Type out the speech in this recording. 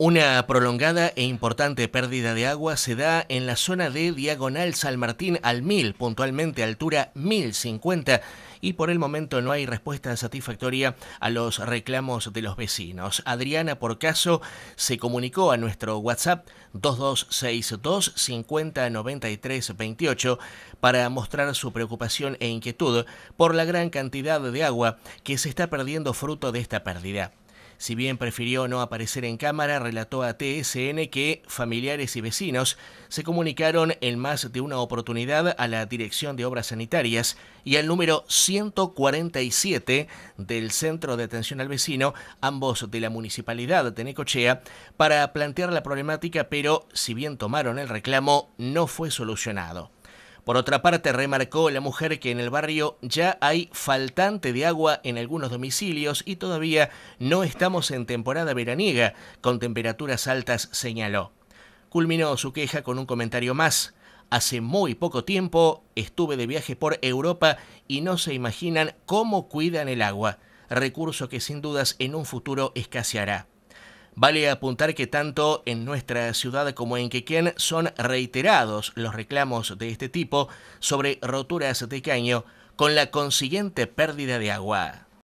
Una prolongada e importante pérdida de agua se da en la zona de Diagonal San Martín al 1000, puntualmente altura 1050, y por el momento no hay respuesta satisfactoria a los reclamos de los vecinos. Adriana, por caso, se comunicó a nuestro WhatsApp 2262 509328 para mostrar su preocupación e inquietud por la gran cantidad de agua que se está perdiendo fruto de esta pérdida. Si bien prefirió no aparecer en cámara, relató a TSN que familiares y vecinos se comunicaron en más de una oportunidad a la Dirección de Obras Sanitarias y al número 147 del Centro de Atención al Vecino, ambos de la Municipalidad de Necochea, para plantear la problemática, pero si bien tomaron el reclamo, no fue solucionado. Por otra parte, remarcó la mujer que en el barrio ya hay faltante de agua en algunos domicilios y todavía no estamos en temporada veraniega, con temperaturas altas, señaló. Culminó su queja con un comentario más. Hace muy poco tiempo estuve de viaje por Europa y no se imaginan cómo cuidan el agua, recurso que sin dudas en un futuro escaseará. Vale apuntar que tanto en nuestra ciudad como en Quequén son reiterados los reclamos de este tipo sobre roturas de caño con la consiguiente pérdida de agua.